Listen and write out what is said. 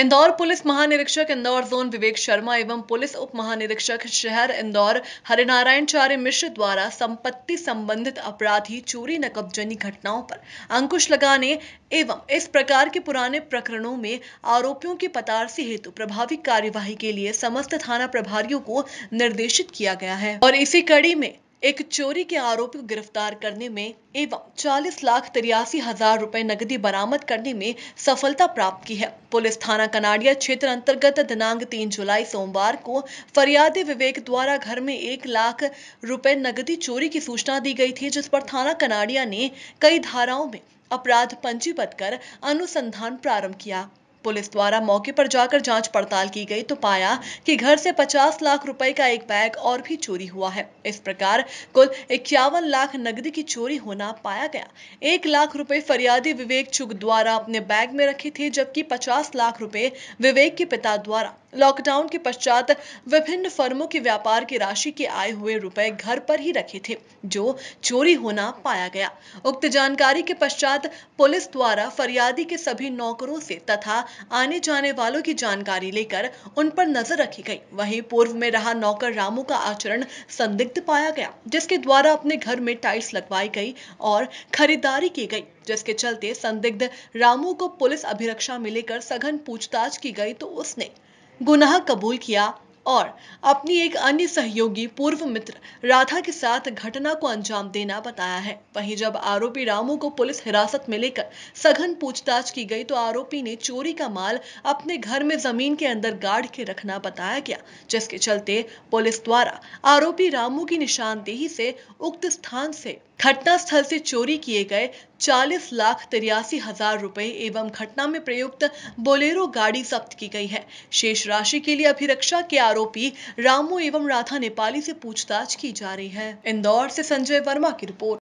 Indore police महानिरीक्षक Indore zone विवेक शर्मा एवं police उप महानिरीक्षक शहर इंदौर हरिनारायण चार्य मिश्र द्वारा संपत्ति संबंधित अपराधी चोरी नकबजनी घटनाओं पर अंकुश लगाने एवं इस प्रकार के पुराने प्रकरणों में आरोपियों की पतारसी हेतु प्रभावी कार्यवाही के लिए समस्त थाना प्रभारियों को निर्देशित किया गया है और इसी कड़ी में एक चोरी के आरोपी को गिरफ्तार करने में एवं चालीस लाख तिरासी हजार रूपए नकदी बरामद करने में सफलता प्राप्त की है पुलिस थाना कनाडिया क्षेत्र अंतर्गत दिनांक तीन जुलाई सोमवार को फरियादी विवेक द्वारा घर में एक लाख रुपए नकदी चोरी की सूचना दी गई थी जिस पर थाना कनाडिया ने कई धाराओं में अपराध पंजीबद्ध कर अनुसंधान प्रारंभ किया पुलिस द्वारा मौके पर जाकर जांच पड़ताल की गई तो पाया कि घर से 50 लाख रुपए का एक बैग और भी चोरी हुआ है इस प्रकार कुल इक्यावन लाख नगदी की चोरी होना पाया गया एक लाख रुपए फरियादी विवेक चुग द्वारा अपने बैग में रखे थे जबकि पचास लाख रुपए विवेक के पिता द्वारा लॉकडाउन के पश्चात विभिन्न फर्मों के व्यापार की राशि के आए हुए रुपए घर पर ही रखे थे जो चोरी होना पाया गया उक्त जानकारी के पश्चात पुलिस द्वारा फरियादी के सभी नौकरों से तथा आने जाने वालों की जानकारी लेकर उन पर नजर रखी गई वहीं पूर्व में रहा नौकर रामू का आचरण संदिग्ध पाया गया जिसके द्वारा अपने घर में टाइल्स लगवाई गई और खरीदारी की गई जिसके चलते संदिग्ध रामू को पुलिस अभिरक्षा में लेकर सघन पूछताछ की गई तो उसने गुनाह कबूल किया और अपनी एक अन्य सहयोगी पूर्व मित्र राधा के साथ घटना को अंजाम देना बताया है वहीं जब आरोपी रामू को पुलिस हिरासत में लेकर सघन पूछताछ की गई तो आरोपी ने चोरी का माल अपने घर में जमीन के अंदर गाड़ के रखना बताया गया जिसके चलते पुलिस द्वारा आरोपी रामू की निशानदेही से उक्त स्थान से घटनास्थल से चोरी किए गए चालीस लाख तिरासी हजार रुपए एवं घटना में प्रयुक्त बोलेरो गाड़ी जब्त की गई है शेष राशि के लिए अभिरक्षा के आरोपी रामू एवं राधा नेपाली से पूछताछ की जा रही है इंदौर से संजय वर्मा की रिपोर्ट